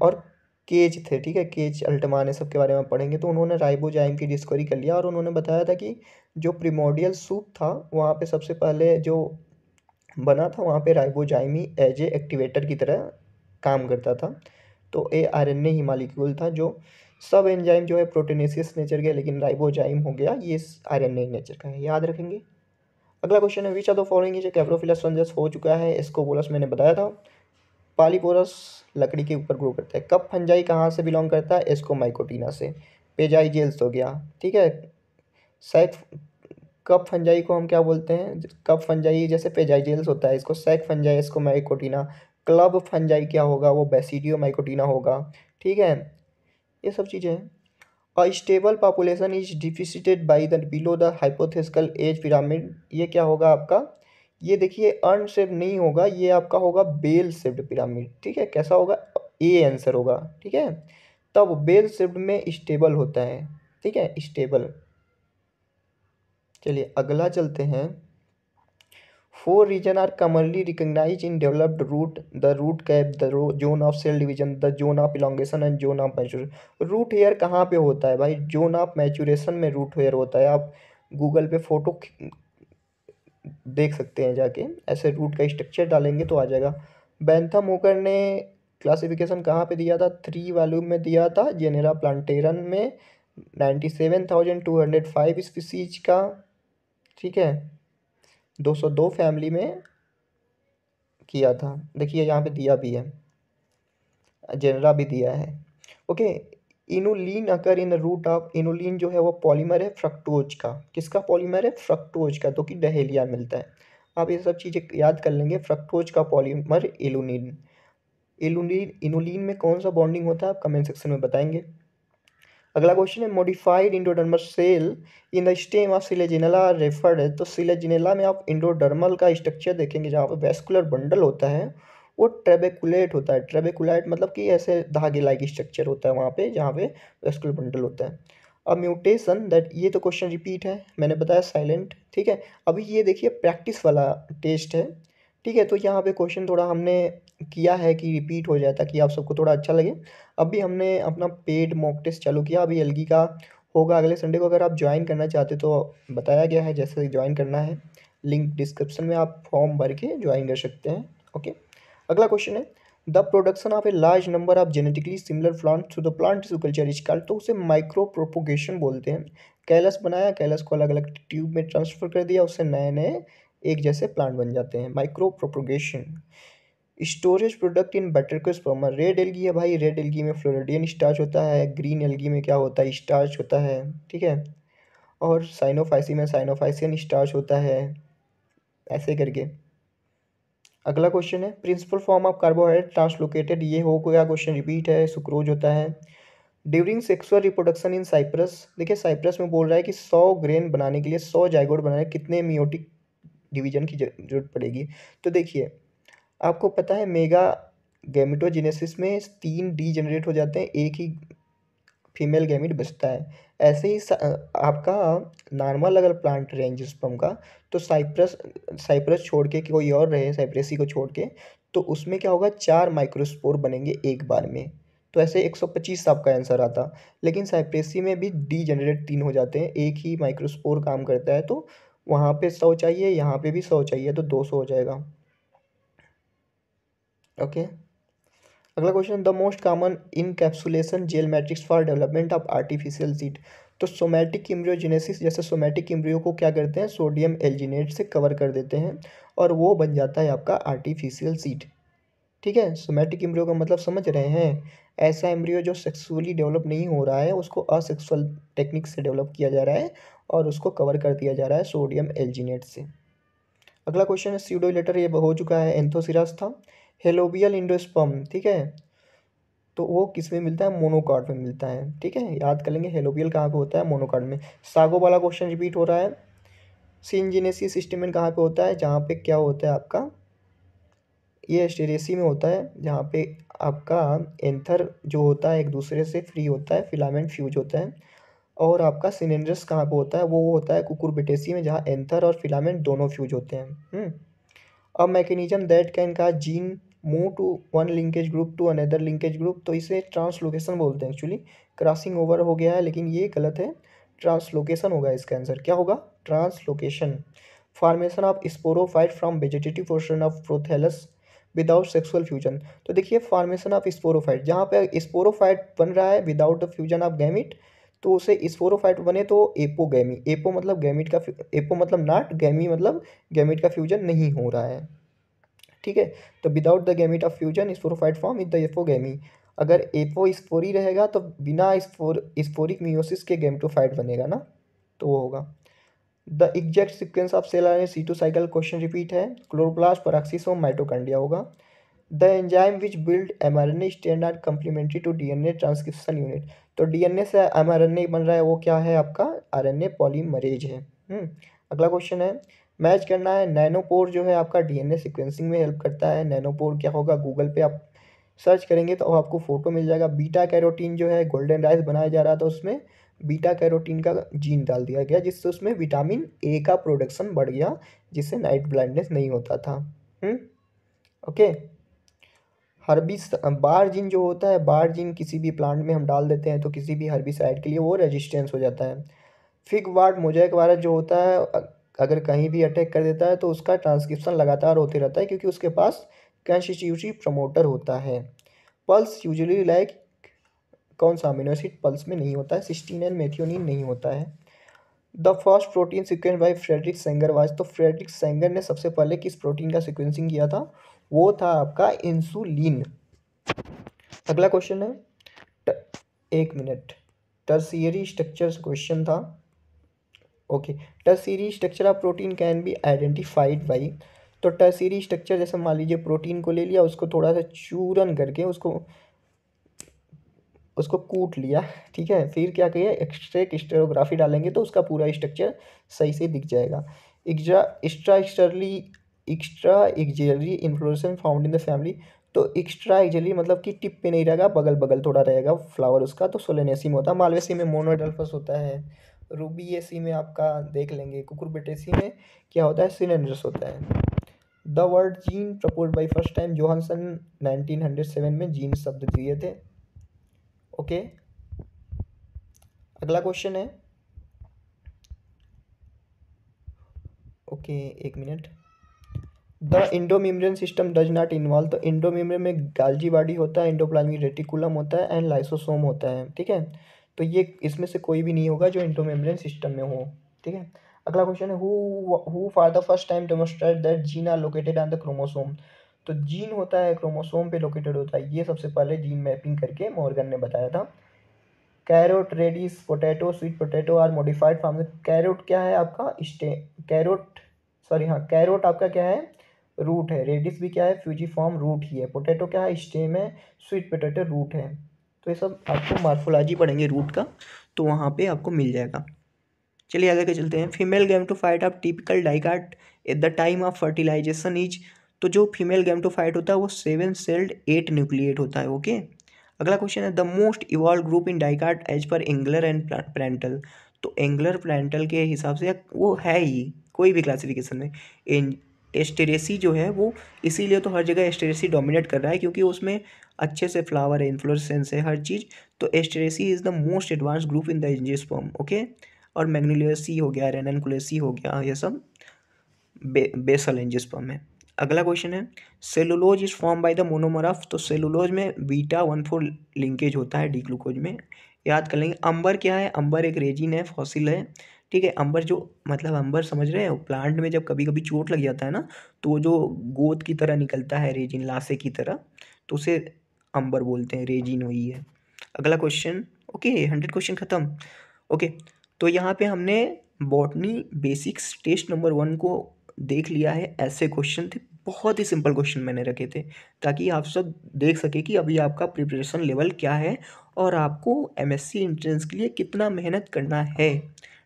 और केज थे ठीक है केज अल्टमान सबके बारे में पढ़ेंगे तो उन्होंने राइबोजाइम की डिस्कवरी कर लिया और उन्होंने बताया था कि जो प्रिमोडियल सूप था वहाँ पे सबसे पहले जो बना था वहाँ पे राइबोजाइम ही एज ए एक्टिवेटर की तरह काम करता था तो ए आर एन ए ही मालिक्यूल था जो सब एंजाइम जो है प्रोटीनेसियस नेचर के लेकिन राइबोजाइम हो गया ये आर एन ए नेचर का है याद रखेंगे अगला क्वेश्चन है which are the following is coprophilous हो चुका है इसको बोलस मैंने बताया था पालीपोरस लकड़ी के ऊपर ग्रो करता है कप फंजाई कहाँ से बिलोंग करता है एस्को माइकोटीना से पेजाई जेल्स हो गया ठीक है सैक कप फंजाई को हम क्या बोलते हैं कप फंजाई जैसे पेजाई जेल्स होता है इसको sac fungi ascomycotina club fungi क्या होगा वो बेसिडियो माइकोटीना होगा ठीक है ये सब चीज़ें हैं और stable population is depicted by the below the hypothetical age pyramid ये क्या होगा आपका ये देखिए अर्न शिफ्ट नहीं होगा ये आपका होगा बेल शिफ्ट पिरामिड ठीक है कैसा होगा ए आंसर होगा ठीक है तब बेल शिफ्ट में स्टेबल होता है ठीक है स्टेबल चलिए अगला चलते हैं four region are commonly recognized in developed root the root cap the zone of cell division the zone of elongation and zone of mature root hair कहाँ पे होता है भाई जोन ऑफ मैचुरेशन में रूट हेयर होता है आप गूगल पे फोटो देख सकते हैं जाके ऐसे रूट का स्ट्रक्चर डालेंगे तो आ जाएगा बैंथम होकर ने क्लासिफिकेशन कहाँ पे दिया था थ्री वॉल्यूम में दिया था जेनेरा प्लांटेरन में ninety seven thousand two hundred five species का ठीक है दो सौ दो फैमिली में किया था देखिए यहाँ पे दिया भी है जेनेरा भी दिया है ओके इनोलिन अगर इन रूट ऑफ इनोलिन जो है वो पॉलीमर है फ्रक्टोज का किसका पॉलीमर है फ्रक्टोज का तो कि डहेलिया मिलता है आप ये सब चीज़ें याद कर लेंगे फ्रक्टोज का पॉलीमर एलोनिन एलोनिन इनोलिन में कौन सा बॉन्डिंग होता है आप कमेंट सेक्शन में बताएंगे अगला क्वेश्चन है modified endodermal cell in the stem of selaginella referred है तो सिलेजिनेला में आप इंडोडर्मल का स्ट्रक्चर देखेंगे जहाँ पर वेस्कुलर बंडल होता है वो ट्रेबेकुलेट होता है ट्रेबेकुलाइट मतलब कि ऐसे धागे लाइक स्ट्रक्चर होता है वहाँ पे जहाँ पे वेस्कुलर बंडल होता है अब म्यूटेशन दैट ये तो क्वेश्चन रिपीट है मैंने बताया साइलेंट ठीक है अभी ये देखिए प्रैक्टिस वाला टेस्ट है ठीक है तो यहाँ पे क्वेश्चन थोड़ा हमने किया है कि रिपीट हो जाए ताकि आप सबको थोड़ा अच्छा लगे अभी हमने अपना पेड मॉक टेस्ट चालू किया अभी एलगी का होगा अगले संडे को अगर आप ज्वाइन करना चाहते तो बताया गया है जैसे ज्वाइन करना है लिंक डिस्क्रिप्शन में आप फॉर्म भर के ज्वाइन कर सकते हैं ओके अगला क्वेश्चन है the production of a large number of genetically similar plant to the plant to culture is called तो उसे माइक्रो प्रोपोगेशन बोलते हैं कैलस बनाया कैलस को अलग अलग ट्यूब में ट्रांसफर कर दिया उससे नए नए एक जैसे प्लांट बन जाते हैं micropropagation storage product in batrachospermum red algae है भाई रेड एलगी में फ्लोरिडियन स्टार्च होता है ग्रीन एलगी में क्या होता है स्टार्च होता है ठीक है और साइनोफाइसी में साइनोफाइसियन स्टार्च होता है ऐसे करके अगला क्वेश्चन है principal form of carbohydrate translocated ये हो गया क्वेश्चन रिपीट है सुक्रोज होता है during sexual reproduction in cypress देखिए साइप्रस में बोल रहा है कि सौ ग्रेन बनाने के लिए सौ जायगोड बनाने कितने मियोटिक डिवीजन की जरूरत पड़ेगी तो देखिए आपको पता है मेगा गैमिटोजेनेसिस में तीन डी जनरेट हो जाते हैं एक ही फीमेल गैमिट बचता है ऐसे ही आपका नॉर्मल अगर प्लांट रेंज स्पम का तो साइप्रस साइप्रस छोड़ के कोई और रहे साइप्रेसी को छोड़ के तो उसमें क्या होगा चार माइक्रोस्पोर बनेंगे एक बार में तो ऐसे 125 आपका आंसर आता लेकिन साइप्रेसी में भी डी जनरेट तीन हो जाते हैं एक ही माइक्रोस्पोर काम करता है तो वहाँ पे सौ चाहिए यहाँ पे भी सौ चाहिए तो दो सौ हो जाएगा ओके अगला question the most common encapsulation gel matrix for development of artificial seed तो सोमैटिक इम्ब्रियोजेनेसिस जैसे सोमैटिक इम्ब्रियो को क्या करते हैं सोडियम एल्जिनेट से कवर कर देते हैं और वो बन जाता है आपका आर्टिफिशियल सीड ठीक है सोमैटिक इम्ब्रियो का मतलब समझ रहे हैं ऐसा इम्ब्रियो जो सेक्सुअली डेवलप नहीं हो रहा है उसको असेक्सुअल टेक्निक से डेवलप किया जा रहा है और उसको कवर कर दिया जा रहा है सोडियम एल्जिनेट से अगला क्वेश्चन है सीडोलेटर ये हो चुका है एंथोसिरास था हेलोबियल इंडोस्पम ठीक है तो वो किस में मिलता है मोनोकार्ड में मिलता है ठीक है याद कर लेंगे हेलोबियल कहाँ पे होता है मोनोकार्ड में सागो वाला क्वेश्चन रिपीट हो रहा है सिंजिनेसी सिस्टम में कहाँ पे होता है जहाँ पे क्या होता है आपका ये एस्टेरेसी में होता है जहाँ पे आपका एंथर जो होता है एक दूसरे से फ्री होता है फिलामेंट फ्यूज होता है और आपका सिलेंड्रस कहाँ पे होता है वो होता है कुकुरबिटेसी में जहाँ एंथर और फिलामेंट दोनों फ्यूज होते हैं हम्म। अब मैकेनिज्म दैट कैन का gene move to one linkage group to another linkage group तो इसे ट्रांसलोकेशन बोलते हैं एक्चुअली क्रॉसिंग ओवर हो गया है लेकिन ये गलत है ट्रांसलोकेशन होगा इसका आंसर क्या होगा translocation formation of sporophyte from vegetative portion of prothallus without sexual fusion तो देखिए फॉर्मेशन ऑफ स्पोरोफाइट जहाँ पर स्पोरोफाइट बन रहा है without the fusion of gamete तो उसे स्पोरोफाइट बने तो एपो गैमी एपो मतलब गैमिट का एपो मतलब नॉट गैमी मतलब गैमिट का फ्यूजन नहीं हो रहा है ठीक है तो without the gamete of fusion sporophyte form is the apogamy अगर एपो स्पोरी रहेगा तो बिना स्पोर स्पोरिक मियोसिस के गैमटोफाइट बनेगा ना तो वो होगा the exact sequence of cell R C two cycle question repeat है क्लोरोप्लास्ट पराक्सीसोम माइटोकंडिया होगा the enzyme which build M R N A strand R complementary to D N A transcription unit तो डी एन ए से एम आर एन ए बन रहा है वो क्या है आपका आर एन ए पॉलीमरेज है हम्म, अगला क्वेश्चन है मैच करना है नैनोपोर जो है आपका डीएनए सीक्वेंसिंग में हेल्प करता है नैनोपोर क्या होगा गूगल पे आप सर्च करेंगे तो आपको फ़ोटो मिल जाएगा बीटा कैरोटीन जो है गोल्डन राइस बनाया जा रहा था उसमें बीटा कैरोटीन का जीन डाल दिया गया जिससे उसमें विटामिन ए का प्रोडक्शन बढ़ गया जिससे नाइट ब्लाइंडनेस नहीं होता था ओके हम्म? हर्बी बार जिन जो होता है बार जिन किसी भी प्लांट में हम डाल देते हैं तो किसी भी साइड के लिए वो रेजिस्टेंस हो जाता है फिग वार्ड मोजैक वाला जो होता है अगर कहीं भी अटैक कर देता है तो उसका ट्रांसक्रिप्शन लगातार होते रहता है क्योंकि उसके पास कंस्टिट्यूटी प्रमोटर होता है पल्स यूजली लाइक कौन सा अमीनोसिड पल्स में नहीं होता है सिस्टीन एन मेथियोनिन नहीं होता है the first protein sequence by Frederick Sanger was तो फ्रेडरिक सेंगर ने सबसे पहले किस प्रोटीन का सिक्वेंसिंग किया था वो था आपका इंसुलिन अगला क्वेश्चन है एक मिनट टर्सियरी स्ट्रक्चर क्वेश्चन था okay tertiary structure of protein can be identified by तो टर्सीरी स्ट्रक्चर जैसे मान लीजिए प्रोटीन को ले लिया उसको थोड़ा सा चूरन करके उसको उसको कूट लिया ठीक है फिर क्या किया एक्स्ट्रेट स्टेरोग्राफी डालेंगे तो उसका पूरा स्ट्रक्चर सही से दिख जाएगा extra extra externally extra axillary inflorescence found in the family तो एक्स्ट्रा एक्जेलरी मतलब कि टिप पे नहीं रहेगा बगल बगल थोड़ा रहेगा फ्लावर उसका तो सोलेनेसी में होता है मालवेसी में मोनोडल्फस होता है रूबी ए सी में आपका देख लेंगे कुकुरबिटेसी में क्या होता है सिनेनरस होता है the word gene propose by first time Johannsen seven में जीन शब्द दिए थे ओके अगला क्वेश्चन है ओके एक minute the endomembrane system does not involve तो इंडो मेम्ब्रेन में गालजी बॉडी होता है इंडोप्लाज्मिक रेटिकुलम होता है एंड लाइसोसोम होता है ठीक है तो ये इसमें से कोई भी नहीं होगा जो इंटोमेम्ब्रेन सिस्टम में हो ठीक है अगला क्वेश्चन है who for the first time demonstrate that gene are located on the chromosome तो जीन होता है क्रोमोसोम पे लोकेटेड होता है ये सबसे पहले जीन मैपिंग करके मॉर्गन ने बताया था carrot radish potato sweet potato are modified form carrot क्या है आपका स्टे कैरोट सॉरी हाँ कैरोट आपका क्या है रूट है रेडिस भी क्या है फ्यूजी फॉर्म रूट ही है पोटैटो क्या है स्टेम है स्वीट पोटैटो रूट है तो ये सब आपको मार्फोलॉजी पढ़ेंगे रूट का तो वहाँ पे आपको मिल जाएगा चलिए आगे के चलते हैं फीमेल फाइट आप typical dicot at the time of fertilization is तो जो फीमेल गेम टू फाइट होता है वो सेवन सेल्ड एट न्यूक्लिएट होता है ओके अगला क्वेश्चन है the most evolve group in dicot as per Engler and Prantl तो एंगलर प्लैंटल के हिसाब से वो है ही कोई भी क्लासिफिकेशन में एस्टेरेसी जो है वो इसीलिए तो हर जगह एस्टेरेसी डोमिनेट कर रहा है क्योंकि उसमें अच्छे से फ्लावर है इन्फ्लोसेंस है हर चीज़ तो Asteraceae is the most advance group in the angiosperm okay और मैग्नोलियसी हो गया रेनकुलसी हो गया ये सब बे, बेसल एंजियोस्पर्म है अगला क्वेश्चन है cellulose is form by the monomer of तो सेलुलोज में बीटा वन फोर लिंकेज होता है डी ग्लूकोज में याद कर लेंगे अंबर क्या है अंबर एक रेजिन है फॉसिल है ठीक है अंबर जो मतलब अंबर समझ रहे हैं प्लांट में जब कभी कभी चोट लग जाता है ना तो वो जो गोद की तरह निकलता है रेजिन लासे की तरह तो उसे अंबर बोलते हैं रेजिन है अगला क्वेश्चन ओके हंड्रेड क्वेश्चन ख़त्म ओके तो यहाँ पे हमने botany basics test number one को देख लिया है ऐसे क्वेश्चन थे बहुत ही सिंपल क्वेश्चन मैंने रखे थे ताकि आप सब देख सके कि अभी आपका प्रिपरेशन लेवल क्या है और आपको एमएससी एंट्रेंस के लिए कितना मेहनत करना है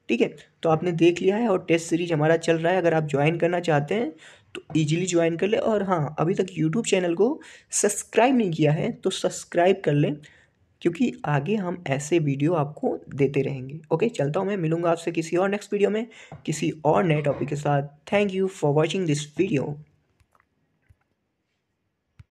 ठीक है तो आपने देख लिया है और टेस्ट सीरीज हमारा चल रहा है अगर आप ज्वाइन करना चाहते हैं तो ईजिली ज्वाइन कर ले और हाँ अभी तक यूट्यूब चैनल को सब्सक्राइब नहीं किया है तो सब्सक्राइब कर लें क्योंकि आगे हम ऐसे वीडियो आपको देते रहेंगे ओके चलता हूँ मैं मिलूँगा आपसे किसी और नेक्स्ट वीडियो में किसी और नए टॉपिक के साथ thank you for watching this video